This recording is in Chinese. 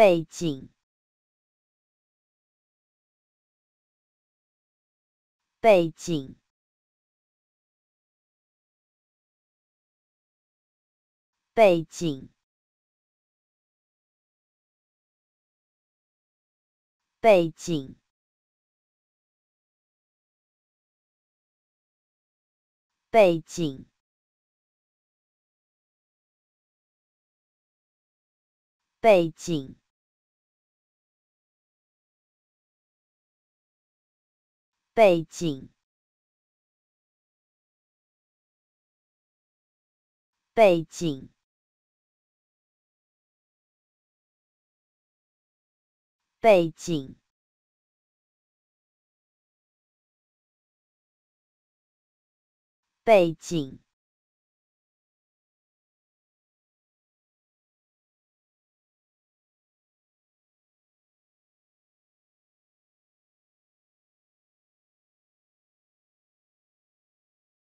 背景，背景，背景，背景，背景。背景，背景，背景，背景。